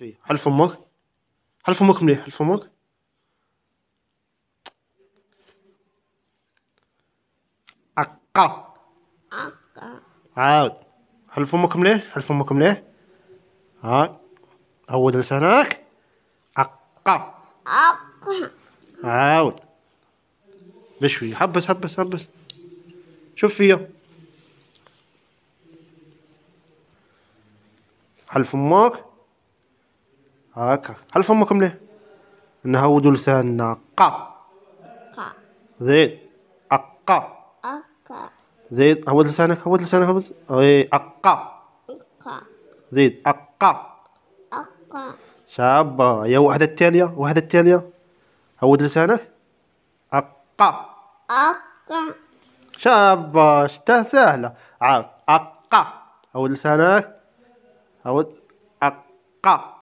3 حل فمك حل فمك مليح حل فمك أقا أقا عاود حل فمك مليح حل فمك مليح هاي عود لسانك أقا أقا عاود بشوي حبس حبس حبس شوف فيا حل فمك هاكا هل فمكم ليه نهود لساننا قا قا زيد أقا أقا زيد هود لسانك هود لسانك هود اي أقا أقا زيد أقا أقا شابة يا واحدة التالية واحدة التالية هود لسانك أقا أقا شابة شتا سهلة عاد أقا هود لسانك هود أقا